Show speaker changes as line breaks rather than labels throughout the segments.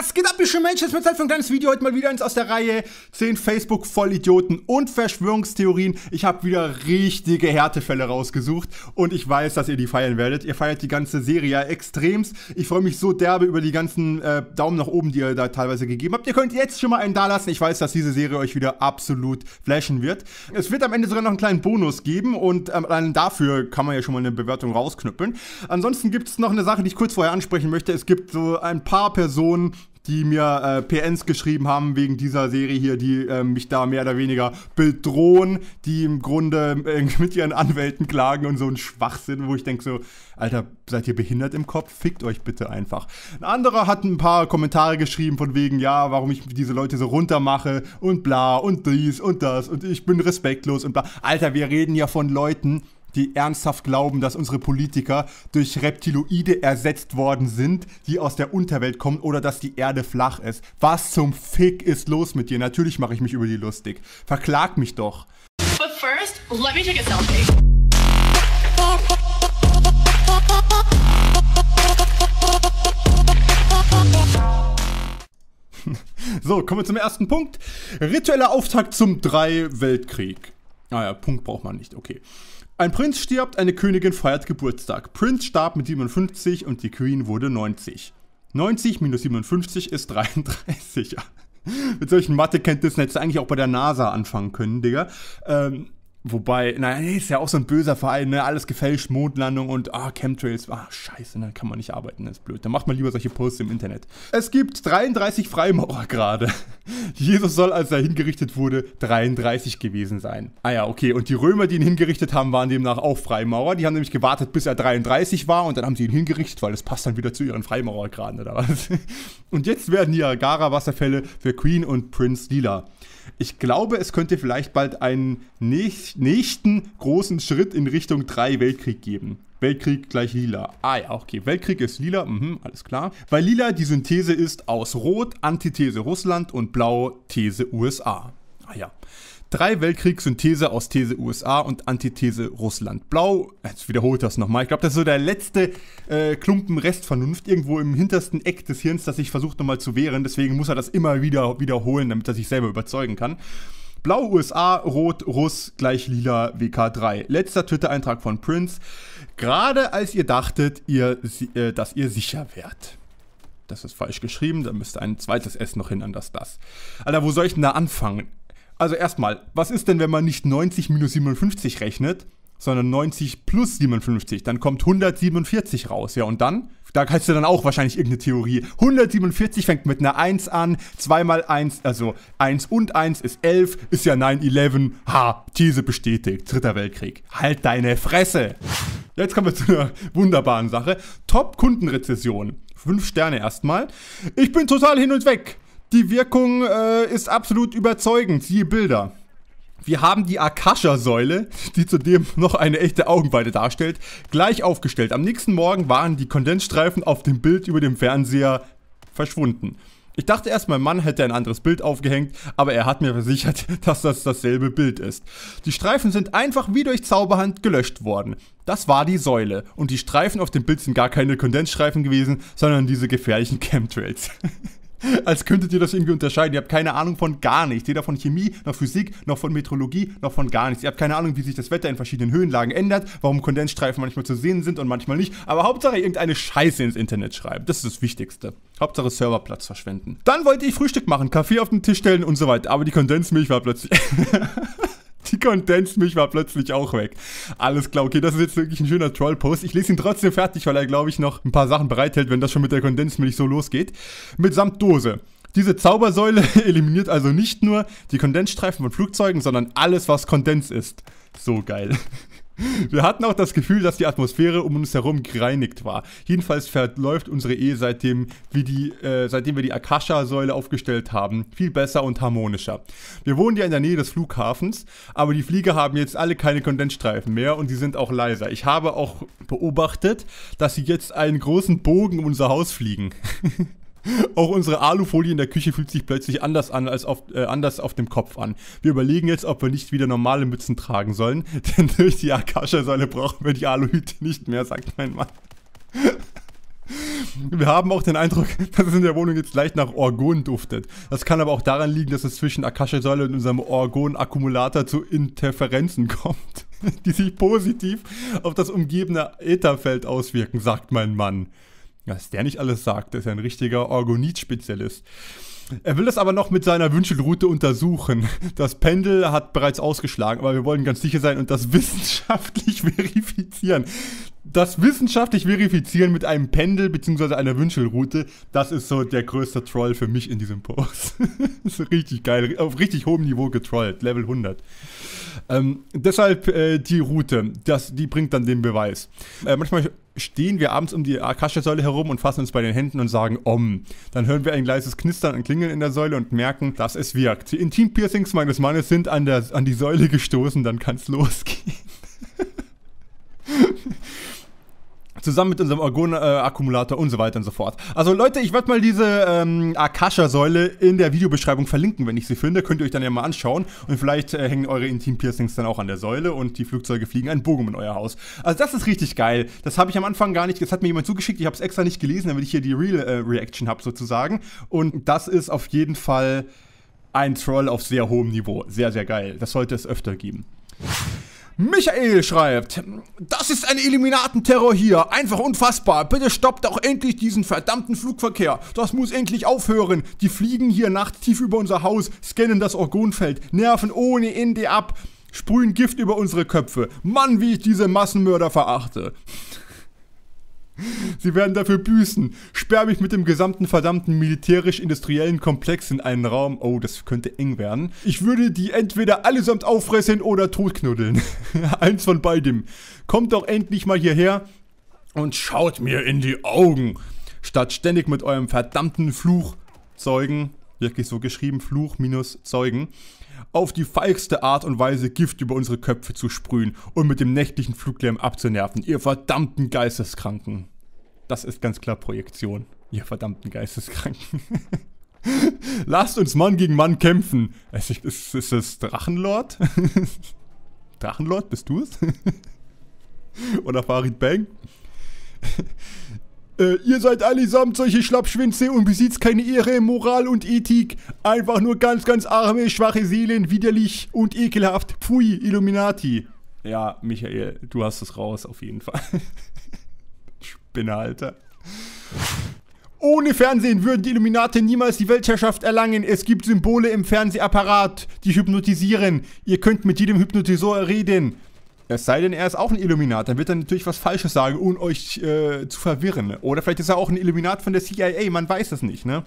Was geht ab, ihr schönen Menschen? Es wird Zeit für ein kleines Video. Heute mal wieder eins aus der Reihe 10 Facebook-Vollidioten und Verschwörungstheorien. Ich habe wieder richtige Härtefälle rausgesucht und ich weiß, dass ihr die feiern werdet. Ihr feiert die ganze Serie ja extremst. Ich freue mich so derbe über die ganzen äh, Daumen nach oben, die ihr da teilweise gegeben habt. Ihr könnt jetzt schon mal einen dalassen. Ich weiß, dass diese Serie euch wieder absolut flashen wird. Es wird am Ende sogar noch einen kleinen Bonus geben und ähm, allein dafür kann man ja schon mal eine Bewertung rausknüppeln. Ansonsten gibt es noch eine Sache, die ich kurz vorher ansprechen möchte. Es gibt so ein paar Personen, die mir äh, PNs geschrieben haben wegen dieser Serie hier, die äh, mich da mehr oder weniger bedrohen, die im Grunde äh, mit ihren Anwälten klagen und so ein Schwachsinn, wo ich denke so, Alter, seid ihr behindert im Kopf? Fickt euch bitte einfach. Ein anderer hat ein paar Kommentare geschrieben von wegen, ja, warum ich diese Leute so runtermache und bla und dies und das und ich bin respektlos und bla. Alter, wir reden ja von Leuten, die ernsthaft glauben, dass unsere Politiker durch Reptiloide ersetzt worden sind, die aus der Unterwelt kommen oder dass die Erde flach ist. Was zum Fick ist los mit dir? Natürlich mache ich mich über die lustig. Verklag mich doch. But first, let me take a selfie. So, kommen wir zum ersten Punkt. Ritueller Auftakt zum Drei-Weltkrieg. Naja, ah Punkt braucht man nicht, okay. Ein Prinz stirbt, eine Königin feiert Geburtstag. Prinz starb mit 57 und die Queen wurde 90. 90 minus 57 ist 33. mit solchen Mathekenntnissen hättest du eigentlich auch bei der NASA anfangen können, Digga. Ähm, Wobei, naja, nee, ist ja auch so ein böser Verein, ne? Alles gefälscht, Mondlandung und ah, Chemtrails. Ah, scheiße, dann ne? kann man nicht arbeiten, das ist blöd. Dann macht man lieber solche Posts im Internet. Es gibt 33 Freimaurer gerade. Jesus soll, als er hingerichtet wurde, 33 gewesen sein. Ah ja, okay. Und die Römer, die ihn hingerichtet haben, waren demnach auch Freimaurer. Die haben nämlich gewartet, bis er 33 war und dann haben sie ihn hingerichtet, weil das passt dann wieder zu ihren Freimaurergraden oder was. Und jetzt werden die Agara-Wasserfälle für Queen und Prinz lila. Ich glaube, es könnte vielleicht bald einen nächsten großen Schritt in Richtung 3 Weltkrieg geben. Weltkrieg gleich lila. Ah ja, okay. Weltkrieg ist lila, mhm, alles klar. Weil lila die Synthese ist aus Rot, Antithese Russland und Blau, These USA. Ah ja. Drei Synthese aus These USA und Antithese Russland. Blau, jetzt wiederholt das nochmal. Ich glaube, das ist so der letzte äh, Klumpen Restvernunft irgendwo im hintersten Eck des Hirns, das ich versucht nochmal zu wehren. Deswegen muss er das immer wieder wiederholen, damit er sich selber überzeugen kann. Blau USA, Rot Russ gleich Lila WK3. Letzter Twitter-Eintrag von Prince. Gerade als ihr dachtet, ihr, äh, dass ihr sicher wärt. Das ist falsch geschrieben, da müsste ein zweites S noch hin, anders das. Alter, wo soll ich denn da anfangen? Also erstmal, was ist denn, wenn man nicht 90 minus 57 rechnet, sondern 90 plus 57? Dann kommt 147 raus. Ja, und dann? Da kannst du dann auch wahrscheinlich irgendeine Theorie. 147 fängt mit einer 1 an, 2 mal 1, also 1 und 1 ist 11, ist ja 9-11. Ha, These bestätigt, dritter Weltkrieg. Halt deine Fresse! Jetzt kommen wir zu einer wunderbaren Sache. Top-Kundenrezession. Fünf Sterne erstmal. Ich bin total hin und weg. Die Wirkung äh, ist absolut überzeugend, siehe Bilder. Wir haben die Akasha-Säule, die zudem noch eine echte Augenweide darstellt, gleich aufgestellt. Am nächsten Morgen waren die Kondensstreifen auf dem Bild über dem Fernseher verschwunden. Ich dachte erst, mein Mann hätte ein anderes Bild aufgehängt, aber er hat mir versichert, dass das dasselbe Bild ist. Die Streifen sind einfach wie durch Zauberhand gelöscht worden. Das war die Säule. Und die Streifen auf dem Bild sind gar keine Kondensstreifen gewesen, sondern diese gefährlichen Chemtrails. Als könntet ihr das irgendwie unterscheiden. Ihr habt keine Ahnung von gar nichts. Weder von Chemie, noch Physik, noch von Metrologie, noch von gar nichts. Ihr habt keine Ahnung, wie sich das Wetter in verschiedenen Höhenlagen ändert, warum Kondensstreifen manchmal zu sehen sind und manchmal nicht. Aber Hauptsache irgendeine Scheiße ins Internet schreiben. Das ist das Wichtigste. Hauptsache Serverplatz verschwenden. Dann wollte ich Frühstück machen, Kaffee auf den Tisch stellen und so weiter. Aber die Kondensmilch war plötzlich... die Kondensmilch war plötzlich auch weg. Alles klar, okay, das ist jetzt wirklich ein schöner Troll-Post. Ich lese ihn trotzdem fertig, weil er, glaube ich, noch ein paar Sachen bereithält, wenn das schon mit der Kondensmilch so losgeht. Mitsamt Dose. Diese Zaubersäule eliminiert also nicht nur die Kondensstreifen von Flugzeugen, sondern alles, was Kondens ist. So geil. Wir hatten auch das Gefühl, dass die Atmosphäre um uns herum gereinigt war. Jedenfalls verläuft unsere Ehe seitdem, die, äh, seitdem wir die Akasha-Säule aufgestellt haben, viel besser und harmonischer. Wir wohnen ja in der Nähe des Flughafens, aber die Flieger haben jetzt alle keine Kondensstreifen mehr und sie sind auch leiser. Ich habe auch beobachtet, dass sie jetzt einen großen Bogen um unser Haus fliegen. Auch unsere Alufolie in der Küche fühlt sich plötzlich anders an als auf, äh, anders auf dem Kopf an. Wir überlegen jetzt, ob wir nicht wieder normale Mützen tragen sollen, denn durch die Akasha-Säule brauchen wir die Aluhüte nicht mehr, sagt mein Mann. Wir haben auch den Eindruck, dass es in der Wohnung jetzt leicht nach Orgon duftet. Das kann aber auch daran liegen, dass es zwischen Akasha-Säule und unserem Orgon-Akkumulator zu Interferenzen kommt, die sich positiv auf das umgebende Ätherfeld auswirken, sagt mein Mann. Dass der nicht alles sagt, ist ein richtiger Orgonit-Spezialist. Er will das aber noch mit seiner Wünschelroute untersuchen. Das Pendel hat bereits ausgeschlagen, aber wir wollen ganz sicher sein und das wissenschaftlich verifizieren. Das wissenschaftlich verifizieren mit einem Pendel bzw. einer Wünschelroute, das ist so der größte Troll für mich in diesem Post. das ist richtig geil, auf richtig hohem Niveau getrollt, Level 100. Ähm, deshalb äh, die Route, das, die bringt dann den Beweis. Äh, manchmal stehen wir abends um die Akasha-Säule herum und fassen uns bei den Händen und sagen Om. Dann hören wir ein leises Knistern und Klingeln in der Säule und merken, dass es wirkt. Die Intim-Piercings meines Mannes sind an, der, an die Säule gestoßen, dann kann's losgehen. Zusammen mit unserem Argon-Akkumulator äh, und so weiter und so fort. Also Leute, ich werde mal diese ähm, Akasha-Säule in der Videobeschreibung verlinken, wenn ich sie finde. Könnt ihr euch dann ja mal anschauen. Und vielleicht äh, hängen eure Intim-Piercings dann auch an der Säule und die Flugzeuge fliegen einen Bogen in euer Haus. Also das ist richtig geil. Das habe ich am Anfang gar nicht, das hat mir jemand zugeschickt. Ich habe es extra nicht gelesen, damit ich hier die Real-Reaction äh, habe sozusagen. Und das ist auf jeden Fall ein Troll auf sehr hohem Niveau. Sehr, sehr geil. Das sollte es öfter geben. Michael schreibt, das ist ein Illuminatenterror hier. Einfach unfassbar. Bitte stoppt auch endlich diesen verdammten Flugverkehr. Das muss endlich aufhören. Die fliegen hier nachts tief über unser Haus, scannen das Orgonfeld, nerven ohne Ende ab, sprühen Gift über unsere Köpfe. Mann, wie ich diese Massenmörder verachte. Sie werden dafür büßen. Sperr mich mit dem gesamten verdammten militärisch-industriellen Komplex in einen Raum. Oh, das könnte eng werden. Ich würde die entweder allesamt auffressen oder totknuddeln. Eins von beidem. Kommt doch endlich mal hierher und schaut mir in die Augen. Statt ständig mit eurem verdammten Fluch Zeugen, wirklich so geschrieben, Fluch minus Zeugen, auf die feigste Art und Weise Gift über unsere Köpfe zu sprühen und mit dem nächtlichen Fluglärm abzunerven, ihr verdammten Geisteskranken. Das ist ganz klar Projektion, ihr verdammten Geisteskranken. Lasst uns Mann gegen Mann kämpfen. Ist, ist, ist das Drachenlord? Drachenlord, bist du es? Oder Farid Bang? Äh, ihr seid allesamt solche Schlappschwänze und besitzt keine Ehre, Moral und Ethik. Einfach nur ganz, ganz arme, schwache Seelen, widerlich und ekelhaft. Pfui, Illuminati. Ja, Michael, du hast es raus, auf jeden Fall. Spinnehalter. Ohne Fernsehen würden die Illuminaten niemals die Weltherrschaft erlangen. Es gibt Symbole im Fernsehapparat, die hypnotisieren. Ihr könnt mit jedem Hypnotisor reden. Es sei denn, er ist auch ein Illuminat, dann wird er natürlich was Falsches sagen, um euch äh, zu verwirren. Ne? Oder vielleicht ist er auch ein Illuminat von der CIA, man weiß es nicht, ne?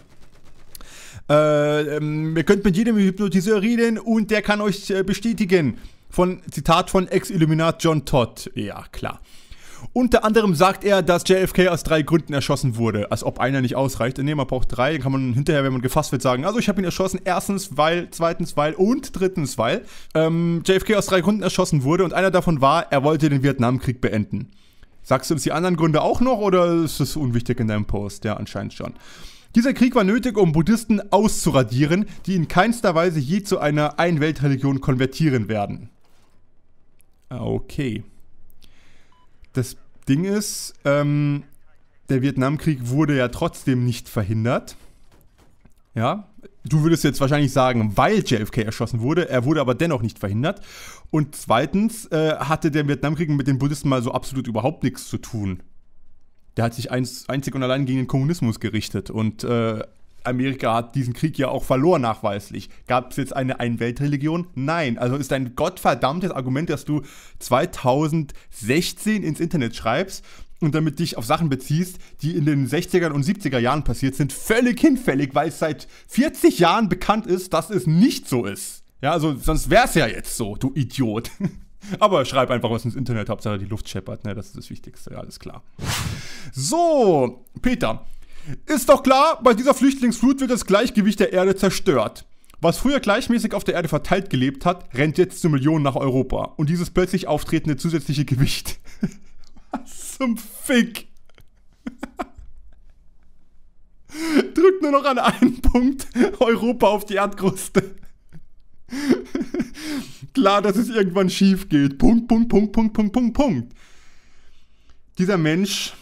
Äh, ähm, ihr könnt mit jedem Hypnotiseur reden und der kann euch äh, bestätigen. Von Zitat von Ex-Illuminat John Todd. Ja, klar. Unter anderem sagt er, dass JFK aus drei Gründen erschossen wurde. Als ob einer nicht ausreicht. Nee, man braucht drei. Dann kann man hinterher, wenn man gefasst wird, sagen, also ich habe ihn erschossen. Erstens, weil, zweitens, weil und drittens, weil ähm, JFK aus drei Gründen erschossen wurde. Und einer davon war, er wollte den Vietnamkrieg beenden. Sagst du uns die anderen Gründe auch noch oder ist das unwichtig in deinem Post? Ja, anscheinend schon. Dieser Krieg war nötig, um Buddhisten auszuradieren, die in keinster Weise je zu einer Einweltreligion konvertieren werden. Ah, okay. Das Ding ist, ähm, der Vietnamkrieg wurde ja trotzdem nicht verhindert. Ja, du würdest jetzt wahrscheinlich sagen, weil JFK erschossen wurde, er wurde aber dennoch nicht verhindert. Und zweitens äh, hatte der Vietnamkrieg mit den Buddhisten mal so absolut überhaupt nichts zu tun. Der hat sich einz, einzig und allein gegen den Kommunismus gerichtet und äh, Amerika hat diesen Krieg ja auch verloren nachweislich. Gab es jetzt eine Einweltreligion? Nein. Also ist ein gottverdammtes Argument, dass du 2016 ins Internet schreibst und damit dich auf Sachen beziehst, die in den 60 ern und 70er Jahren passiert sind, völlig hinfällig, weil es seit 40 Jahren bekannt ist, dass es nicht so ist. Ja, also sonst wäre es ja jetzt so, du Idiot. Aber schreib einfach was ins Internet, Hauptsache die Luft scheppert, ne? Das ist das Wichtigste, ja, alles klar. So, Peter, ist doch klar, bei dieser Flüchtlingsflut wird das Gleichgewicht der Erde zerstört. Was früher gleichmäßig auf der Erde verteilt gelebt hat, rennt jetzt zu Millionen nach Europa. Und dieses plötzlich auftretende zusätzliche Gewicht. Was zum Fick? Drückt nur noch an einen Punkt Europa auf die Erdkruste. Klar, dass es irgendwann schief geht. Punkt, Punkt, Punkt, Punkt, Punkt, Punkt, Punkt. Dieser Mensch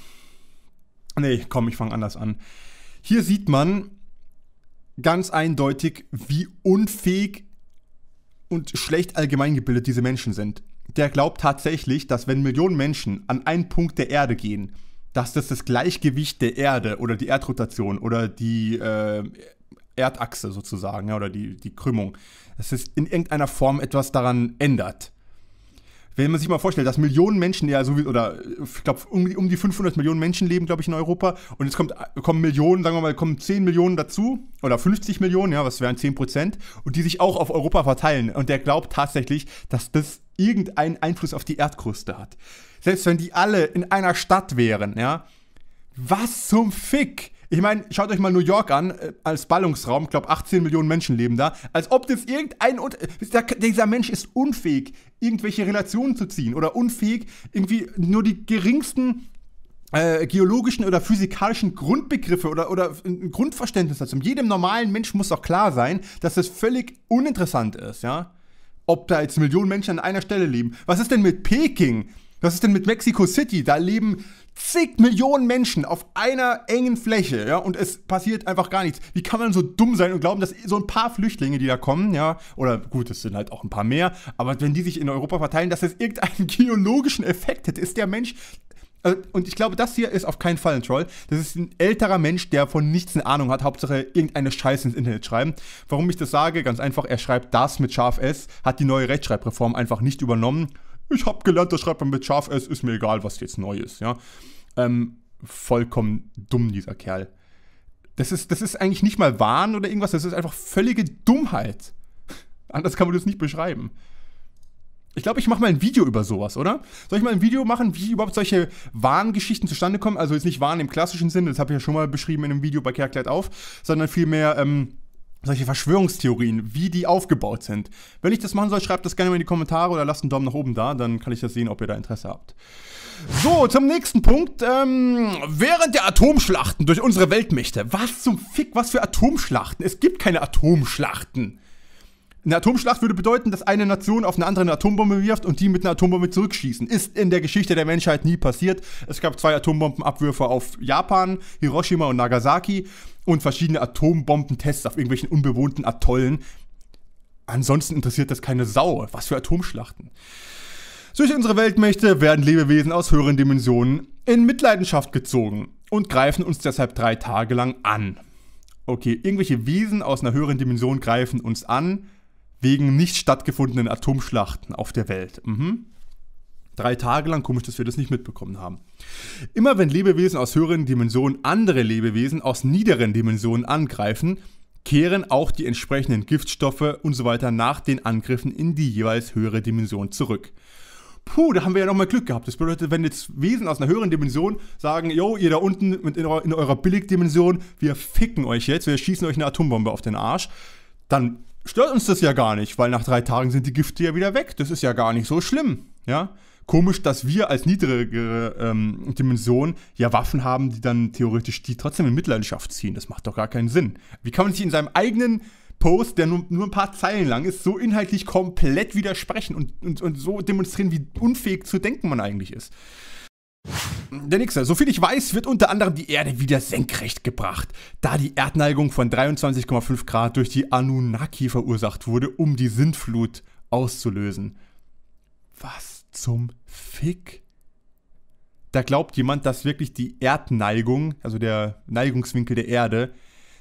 Nee, komm, ich fange anders an. Hier sieht man ganz eindeutig, wie unfähig und schlecht allgemeingebildet diese Menschen sind. Der glaubt tatsächlich, dass wenn Millionen Menschen an einen Punkt der Erde gehen, dass das das Gleichgewicht der Erde oder die Erdrotation oder die äh, Erdachse sozusagen ja, oder die, die Krümmung, dass es in irgendeiner Form etwas daran ändert wenn man sich mal vorstellt, dass Millionen Menschen ja so wie, oder ich glaube, um, um, die 500 Millionen Menschen leben, glaube ich, in Europa. Und jetzt kommt, kommen Millionen, sagen wir mal, kommen 10 Millionen dazu oder 50 Millionen, ja, was wären 10 Prozent, und die sich auch auf Europa verteilen. Und der glaubt tatsächlich, dass das irgendeinen Einfluss auf die Erdkruste hat. Selbst wenn die alle in einer Stadt wären, ja. Was zum Fick? Ich meine, schaut euch mal New York an, äh, als Ballungsraum, ich glaube 18 Millionen Menschen leben da. Als ob das irgendein, dieser Mensch ist unfähig, irgendwelche Relationen zu ziehen oder unfähig, irgendwie nur die geringsten äh, geologischen oder physikalischen Grundbegriffe oder, oder ein Grundverständnis dazu. Jedem normalen Mensch muss doch klar sein, dass das völlig uninteressant ist, ja? Ob da jetzt Millionen Menschen an einer Stelle leben. Was ist denn mit Peking? Was ist denn mit Mexico City? Da leben zig Millionen Menschen auf einer engen Fläche, ja, und es passiert einfach gar nichts. Wie kann man so dumm sein und glauben, dass so ein paar Flüchtlinge, die da kommen, ja, oder gut, es sind halt auch ein paar mehr, aber wenn die sich in Europa verteilen, dass es irgendeinen geologischen Effekt hätte, ist der Mensch äh, und ich glaube, das hier ist auf keinen Fall ein Troll. Das ist ein älterer Mensch, der von nichts eine Ahnung hat. Hauptsache irgendeine Scheiße ins Internet schreiben. Warum ich das sage? Ganz einfach, er schreibt das mit scharf S, hat die neue Rechtschreibreform einfach nicht übernommen ich habe gelernt, das schreibt man mit scharf S, ist mir egal, was jetzt neu ist, ja. Ähm, vollkommen dumm, dieser Kerl. Das ist, das ist eigentlich nicht mal Wahn oder irgendwas, das ist einfach völlige Dummheit. Anders kann man das nicht beschreiben. Ich glaube, ich mache mal ein Video über sowas, oder? Soll ich mal ein Video machen, wie überhaupt solche Wahngeschichten zustande kommen? Also jetzt nicht Wahn im klassischen Sinne, das habe ich ja schon mal beschrieben in einem Video bei Kerkleid auf, sondern vielmehr, ähm, solche Verschwörungstheorien, wie die aufgebaut sind. Wenn ich das machen soll, schreibt das gerne mal in die Kommentare oder lasst einen Daumen nach oben da, dann kann ich das sehen, ob ihr da Interesse habt. So, zum nächsten Punkt. Ähm, während der Atomschlachten durch unsere Weltmächte. Was zum Fick, was für Atomschlachten? Es gibt keine Atomschlachten. Eine Atomschlacht würde bedeuten, dass eine Nation auf eine andere eine Atombombe wirft und die mit einer Atombombe zurückschießen. Ist in der Geschichte der Menschheit nie passiert. Es gab zwei Atombombenabwürfe auf Japan, Hiroshima und Nagasaki und verschiedene Atombombentests auf irgendwelchen unbewohnten Atollen. Ansonsten interessiert das keine Sau. Was für Atomschlachten. Durch unsere Weltmächte werden Lebewesen aus höheren Dimensionen in Mitleidenschaft gezogen und greifen uns deshalb drei Tage lang an. Okay, irgendwelche Wesen aus einer höheren Dimension greifen uns an, wegen nicht stattgefundenen Atomschlachten auf der Welt. Mhm. Drei Tage lang, komisch, dass wir das nicht mitbekommen haben. Immer wenn Lebewesen aus höheren Dimensionen andere Lebewesen aus niederen Dimensionen angreifen, kehren auch die entsprechenden Giftstoffe und so weiter nach den Angriffen in die jeweils höhere Dimension zurück. Puh, da haben wir ja nochmal Glück gehabt. Das bedeutet, wenn jetzt Wesen aus einer höheren Dimension sagen, yo, ihr da unten in, eurer, in eurer Billigdimension, wir ficken euch jetzt, wir schießen euch eine Atombombe auf den Arsch, dann stört uns das ja gar nicht, weil nach drei Tagen sind die Gifte ja wieder weg. Das ist ja gar nicht so schlimm, ja komisch, dass wir als niedrigere ähm, Dimension ja Waffen haben, die dann theoretisch die trotzdem in Mitleidenschaft ziehen. Das macht doch gar keinen Sinn. Wie kann man sich in seinem eigenen Post, der nur, nur ein paar Zeilen lang ist, so inhaltlich komplett widersprechen und, und, und so demonstrieren, wie unfähig zu denken man eigentlich ist? Der nächste. Soviel ich weiß, wird unter anderem die Erde wieder senkrecht gebracht, da die Erdneigung von 23,5 Grad durch die Anunnaki verursacht wurde, um die Sintflut auszulösen. Was? zum Fick? Da glaubt jemand, dass wirklich die Erdneigung, also der Neigungswinkel der Erde,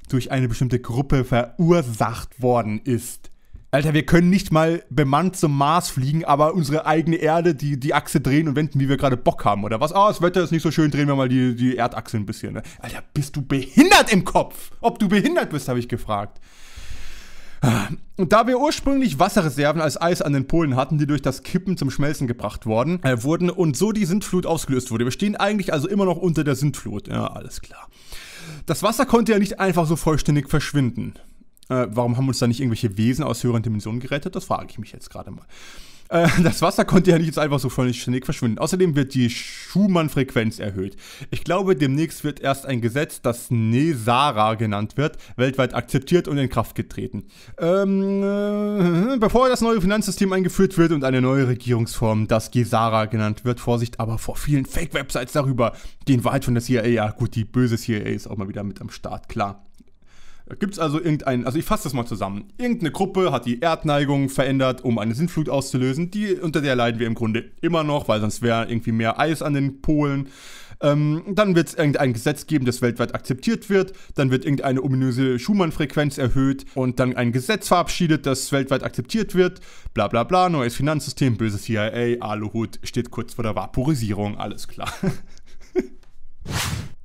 durch eine bestimmte Gruppe verursacht worden ist. Alter, wir können nicht mal bemannt zum Mars fliegen, aber unsere eigene Erde, die, die Achse drehen und wenden, wie wir gerade Bock haben, oder was? Ah, oh, das Wetter ist nicht so schön, drehen wir mal die, die Erdachse ein bisschen. Ne? Alter, bist du behindert im Kopf? Ob du behindert bist, habe ich gefragt. Ah. Da wir ursprünglich Wasserreserven als Eis an den Polen hatten, die durch das Kippen zum Schmelzen gebracht worden, äh, wurden und so die Sintflut ausgelöst wurde. Wir stehen eigentlich also immer noch unter der Sintflut. Ja, alles klar. Das Wasser konnte ja nicht einfach so vollständig verschwinden. Äh, warum haben uns da nicht irgendwelche Wesen aus höheren Dimensionen gerettet? Das frage ich mich jetzt gerade mal. Äh, das Wasser konnte ja nicht jetzt einfach so völlig verschwinden. Außerdem wird die Schumann-Frequenz erhöht. Ich glaube, demnächst wird erst ein Gesetz, das Nesara genannt wird, weltweit akzeptiert und in Kraft getreten. Ähm, äh, bevor das neue Finanzsystem eingeführt wird und eine neue Regierungsform, das Gesara genannt wird, Vorsicht aber vor vielen Fake-Websites darüber, den in Wahrheit von der CIA, ja gut, die böse CIA ist auch mal wieder mit am Start, klar. Gibt es also irgendeinen, also ich fasse das mal zusammen. Irgendeine Gruppe hat die Erdneigung verändert, um eine Sintflut auszulösen. Die, unter der leiden wir im Grunde immer noch, weil sonst wäre irgendwie mehr Eis an den Polen. Ähm, dann wird es irgendein Gesetz geben, das weltweit akzeptiert wird. Dann wird irgendeine ominöse Schumann-Frequenz erhöht und dann ein Gesetz verabschiedet, das weltweit akzeptiert wird. Bla bla bla, neues Finanzsystem, böse CIA, Aluhut steht kurz vor der Vaporisierung, alles klar.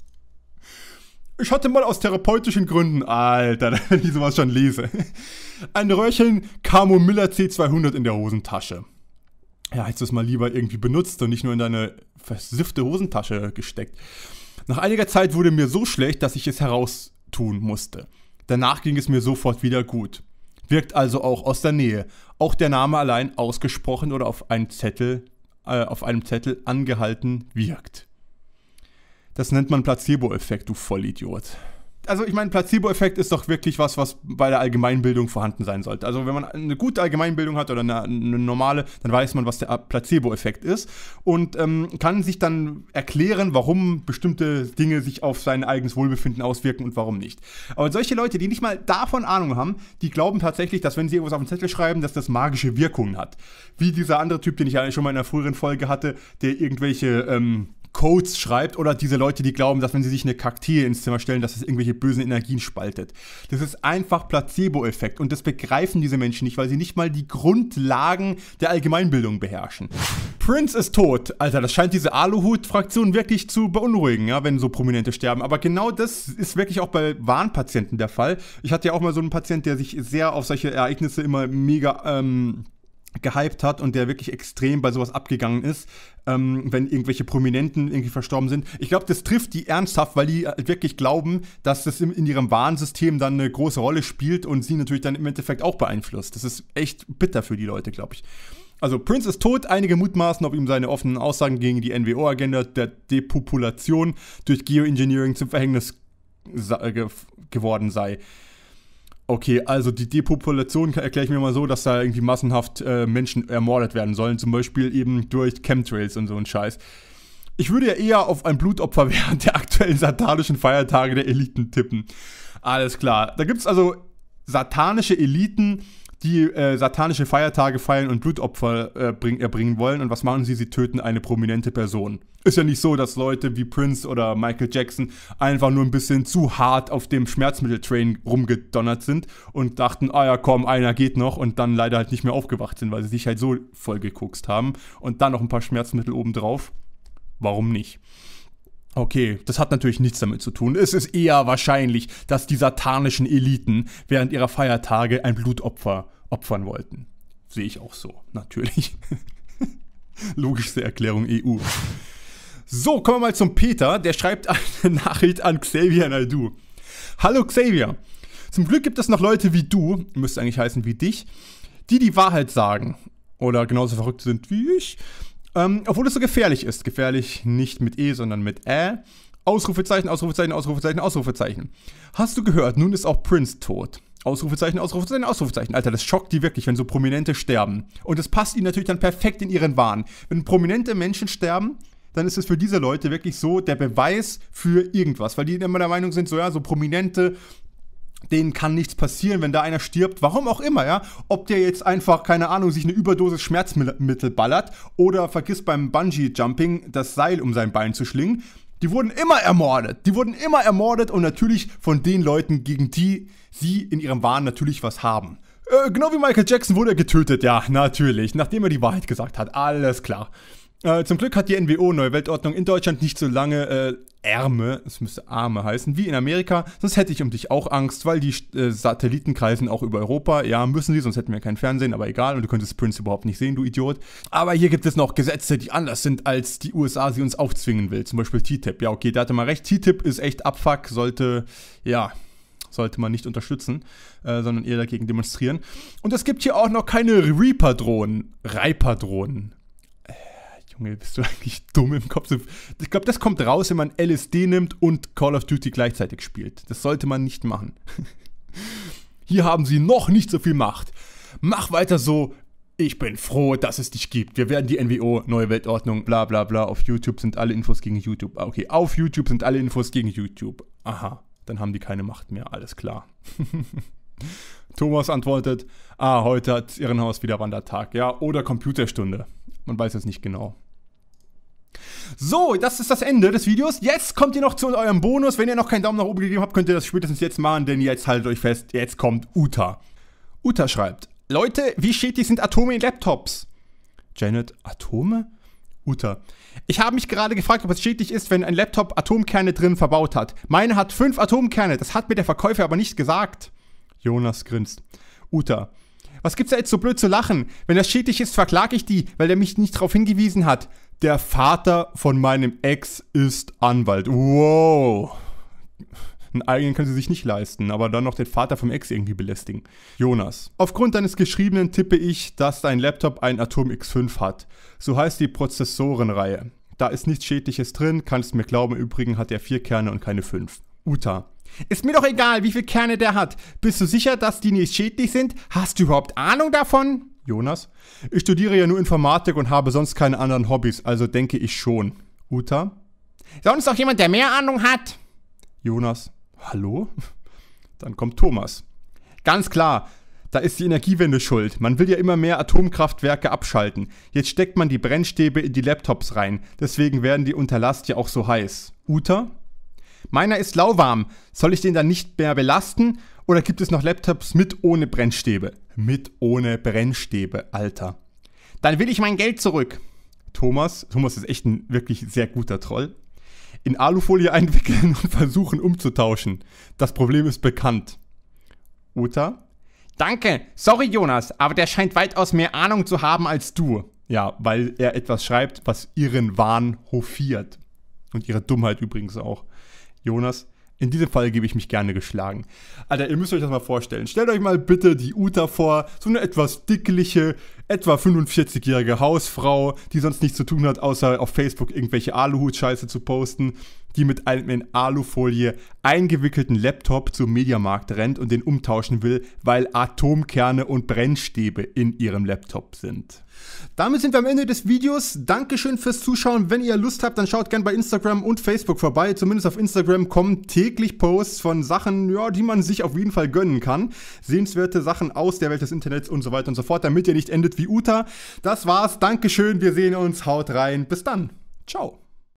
Ich hatte mal aus therapeutischen Gründen, Alter, wenn ich sowas schon lese, ein Röcheln Camomilla C200 in der Hosentasche. Ja, hättest du es mal lieber irgendwie benutzt und nicht nur in deine versiffte Hosentasche gesteckt. Nach einiger Zeit wurde mir so schlecht, dass ich es heraustun musste. Danach ging es mir sofort wieder gut. Wirkt also auch aus der Nähe. Auch der Name allein ausgesprochen oder auf einem Zettel, äh, auf einem Zettel angehalten wirkt. Das nennt man Placebo-Effekt, du Vollidiot. Also ich meine, Placebo-Effekt ist doch wirklich was, was bei der Allgemeinbildung vorhanden sein sollte. Also wenn man eine gute Allgemeinbildung hat oder eine, eine normale, dann weiß man, was der Placebo-Effekt ist und ähm, kann sich dann erklären, warum bestimmte Dinge sich auf sein eigenes Wohlbefinden auswirken und warum nicht. Aber solche Leute, die nicht mal davon Ahnung haben, die glauben tatsächlich, dass wenn sie irgendwas auf den Zettel schreiben, dass das magische Wirkungen hat. Wie dieser andere Typ, den ich ja schon mal in einer früheren Folge hatte, der irgendwelche... Ähm, Codes schreibt oder diese Leute, die glauben, dass wenn sie sich eine Kakteen ins Zimmer stellen, dass es irgendwelche bösen Energien spaltet. Das ist einfach Placebo-Effekt und das begreifen diese Menschen nicht, weil sie nicht mal die Grundlagen der Allgemeinbildung beherrschen. Prince ist tot. Alter, das scheint diese Aluhut-Fraktion wirklich zu beunruhigen, ja, wenn so Prominente sterben. Aber genau das ist wirklich auch bei Warnpatienten der Fall. Ich hatte ja auch mal so einen Patient, der sich sehr auf solche Ereignisse immer mega ähm, gehypt hat und der wirklich extrem bei sowas abgegangen ist, ähm, wenn irgendwelche Prominenten irgendwie verstorben sind. Ich glaube, das trifft die ernsthaft, weil die halt wirklich glauben, dass das in, in ihrem Warnsystem dann eine große Rolle spielt und sie natürlich dann im Endeffekt auch beeinflusst. Das ist echt bitter für die Leute, glaube ich. Also Prince ist tot, einige mutmaßen, ob ihm seine offenen Aussagen gegen die NWO-Agenda der Depopulation durch Geoengineering zum Verhängnis geworden sei. Okay, also die Depopulation erkläre ich mir mal so, dass da irgendwie massenhaft äh, Menschen ermordet werden sollen, zum Beispiel eben durch Chemtrails und so ein Scheiß. Ich würde ja eher auf ein Blutopfer während der aktuellen satanischen Feiertage der Eliten tippen. Alles klar. Da gibt es also satanische Eliten, die äh, satanische Feiertage feiern und Blutopfer äh, bring, erbringen äh, wollen. Und was machen sie? Sie töten eine prominente Person. Ist ja nicht so, dass Leute wie Prince oder Michael Jackson einfach nur ein bisschen zu hart auf dem Schmerzmitteltrain rumgedonnert sind und dachten, ah ja, komm, einer geht noch und dann leider halt nicht mehr aufgewacht sind, weil sie sich halt so vollgekokst haben und dann noch ein paar Schmerzmittel obendrauf. Warum nicht? Okay, das hat natürlich nichts damit zu tun. Es ist eher wahrscheinlich, dass die satanischen Eliten während ihrer Feiertage ein Blutopfer opfern wollten. Sehe ich auch so, natürlich. Logischste Erklärung EU. So, kommen wir mal zum Peter. Der schreibt eine Nachricht an Xavier Naidu. Hallo Xavier. Zum Glück gibt es noch Leute wie du, müsste eigentlich heißen wie dich, die die Wahrheit sagen oder genauso verrückt sind wie ich ähm, obwohl es so gefährlich ist. Gefährlich nicht mit E, sondern mit Ä. Ausrufezeichen, Ausrufezeichen, Ausrufezeichen, Ausrufezeichen. Hast du gehört, nun ist auch Prince tot. Ausrufezeichen, Ausrufezeichen, Ausrufezeichen. Alter, das schockt die wirklich, wenn so Prominente sterben. Und das passt ihnen natürlich dann perfekt in ihren Wahn. Wenn prominente Menschen sterben, dann ist es für diese Leute wirklich so der Beweis für irgendwas, weil die immer der Meinung sind, so ja, so Prominente, denen kann nichts passieren, wenn da einer stirbt, warum auch immer, ja. Ob der jetzt einfach, keine Ahnung, sich eine Überdosis Schmerzmittel ballert oder vergisst beim Bungee-Jumping das Seil um sein Bein zu schlingen. Die wurden immer ermordet. Die wurden immer ermordet und natürlich von den Leuten, gegen die sie in ihrem Wahn natürlich was haben. Äh, genau wie Michael Jackson wurde er getötet, ja, natürlich, nachdem er die Wahrheit gesagt hat. Alles klar. Äh, zum Glück hat die NWO Neue Weltordnung in Deutschland nicht so lange äh, Ärme, es müsste Arme heißen, wie in Amerika. Sonst hätte ich um dich auch Angst, weil die äh, Satelliten kreisen auch über Europa. Ja, müssen sie, sonst hätten wir kein Fernsehen, aber egal. Und du könntest Prince überhaupt nicht sehen, du Idiot. Aber hier gibt es noch Gesetze, die anders sind, als die USA sie uns aufzwingen will. Zum Beispiel TTIP. Ja, okay, da hatte mal recht. TTIP ist echt Abfuck, sollte, ja, sollte man nicht unterstützen, äh, sondern eher dagegen demonstrieren. Und es gibt hier auch noch keine Reaper-Drohnen, reiper drohnen Junge, bist du eigentlich dumm im Kopf? Ich glaube, das kommt raus, wenn man LSD nimmt und Call of Duty gleichzeitig spielt. Das sollte man nicht machen. Hier haben sie noch nicht so viel Macht. Mach weiter so. Ich bin froh, dass es dich gibt. Wir werden die NWO, neue Weltordnung, bla bla bla. Auf YouTube sind alle Infos gegen YouTube. Ah, okay, auf YouTube sind alle Infos gegen YouTube. Aha, dann haben die keine Macht mehr. Alles klar. Thomas antwortet, ah, heute hat Irrenhaus wieder Wandertag, ja, oder Computerstunde. Man weiß es nicht genau. So, das ist das Ende des Videos. Jetzt kommt ihr noch zu eurem Bonus. Wenn ihr noch keinen Daumen nach oben gegeben habt, könnt ihr das spätestens jetzt machen, denn jetzt haltet euch fest, jetzt kommt Uta. Uta schreibt, Leute, wie schädlich sind Atome in Laptops? Janet, Atome? Uta. Ich habe mich gerade gefragt, ob es schädlich ist, wenn ein Laptop Atomkerne drin verbaut hat. Meine hat fünf Atomkerne, das hat mir der Verkäufer aber nicht gesagt. Jonas grinst. Uta. Was gibt's da jetzt so blöd zu lachen? Wenn das schädlich ist, verklage ich die, weil der mich nicht darauf hingewiesen hat. Der Vater von meinem Ex ist Anwalt. Wow. Einen eigenen können sie sich nicht leisten, aber dann noch den Vater vom Ex irgendwie belästigen. Jonas. Aufgrund deines Geschriebenen tippe ich, dass dein Laptop einen Atom X5 hat. So heißt die Prozessorenreihe. Da ist nichts Schädliches drin, kannst mir glauben, im Übrigen hat er vier Kerne und keine fünf. Uta. Ist mir doch egal, wie viele Kerne der hat. Bist du sicher, dass die nicht schädlich sind? Hast du überhaupt Ahnung davon? Jonas. Ich studiere ja nur Informatik und habe sonst keine anderen Hobbys, also denke ich schon. Uta. Sonst noch jemand, der mehr Ahnung hat? Jonas. Hallo? Dann kommt Thomas. Ganz klar, da ist die Energiewende schuld. Man will ja immer mehr Atomkraftwerke abschalten. Jetzt steckt man die Brennstäbe in die Laptops rein. Deswegen werden die unter Last ja auch so heiß. Uta? Meiner ist lauwarm. Soll ich den dann nicht mehr belasten? Oder gibt es noch Laptops mit ohne Brennstäbe? Mit ohne Brennstäbe, Alter. Dann will ich mein Geld zurück. Thomas, Thomas ist echt ein wirklich sehr guter Troll. In Alufolie einwickeln und versuchen umzutauschen. Das Problem ist bekannt. Uta? Danke. Sorry, Jonas, aber der scheint weitaus mehr Ahnung zu haben als du. Ja, weil er etwas schreibt, was ihren Wahn hofiert. Und ihre Dummheit übrigens auch. Jonas, in diesem Fall gebe ich mich gerne geschlagen. Alter, ihr müsst euch das mal vorstellen. Stellt euch mal bitte die Uta vor, so eine etwas dickliche, etwa 45-jährige Hausfrau, die sonst nichts zu tun hat, außer auf Facebook irgendwelche Aluhut-Scheiße zu posten die mit einem in Alufolie eingewickelten Laptop zum Mediamarkt rennt und den umtauschen will, weil Atomkerne und Brennstäbe in ihrem Laptop sind. Damit sind wir am Ende des Videos. Dankeschön fürs Zuschauen. Wenn ihr Lust habt, dann schaut gerne bei Instagram und Facebook vorbei. Zumindest auf Instagram kommen täglich Posts von Sachen, ja, die man sich auf jeden Fall gönnen kann. Sehenswerte Sachen aus der Welt des Internets und so weiter und so fort, damit ihr nicht endet wie Uta. Das war's. Dankeschön. Wir sehen uns. Haut rein. Bis dann. Ciao.